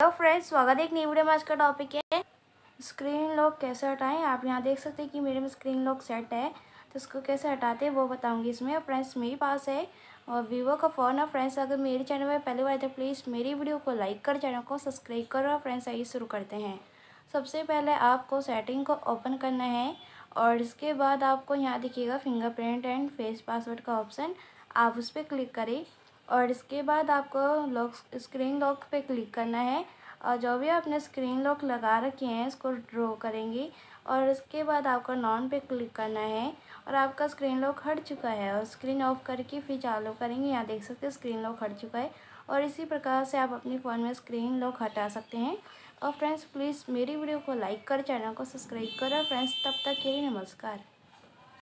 hello friends स्वागत है एक नई वीडियो में आज का टॉपिक है स्क्रीन लॉक कैसे हटाएं आप यहाँ देख सकते हैं कि मेरे में स्क्रीन लॉक सेट है तो इसको कैसे हटाते हैं वो बताऊंगी इसमें फ्रेंड्स मेरे पास है और वीवो का फ़ोन है फ्रेंड्स अगर मेरे चैनल में पहली बार तो प्लीज़ मेरी वीडियो को लाइक कर चैनल को सब्सक्राइब करो और फ्रेंड्स आइए शुरू करते हैं सबसे पहले आपको सेटिंग को ओपन करना है और इसके बाद आपको यहाँ दिखेगा फिंगरप्रिंट एंड फेस पासवर्ड का ऑप्शन आप उस पर क्लिक करें और इसके बाद आपको लॉक स्क्रीन लॉक पे क्लिक करना है और जो भी आपने स्क्रीन लॉक लगा रखे हैं इसको ड्रॉ करेंगी और इसके बाद आपको नॉन पे क्लिक करना है और आपका स्क्रीन लॉक हट चुका है और स्क्रीन ऑफ करके फिर चालू करेंगे यहाँ देख सकते हैं स्क्रीन लॉक हट चुका है और इसी प्रकार से आप अपने फ़ोन में स्क्रीन लॉक हटा सकते हैं और फ्रेंड्स प्लीज़ मेरी वीडियो को लाइक कर चैनल को सब्सक्राइब करें फ्रेंड्स तब तक के लिए नमस्कार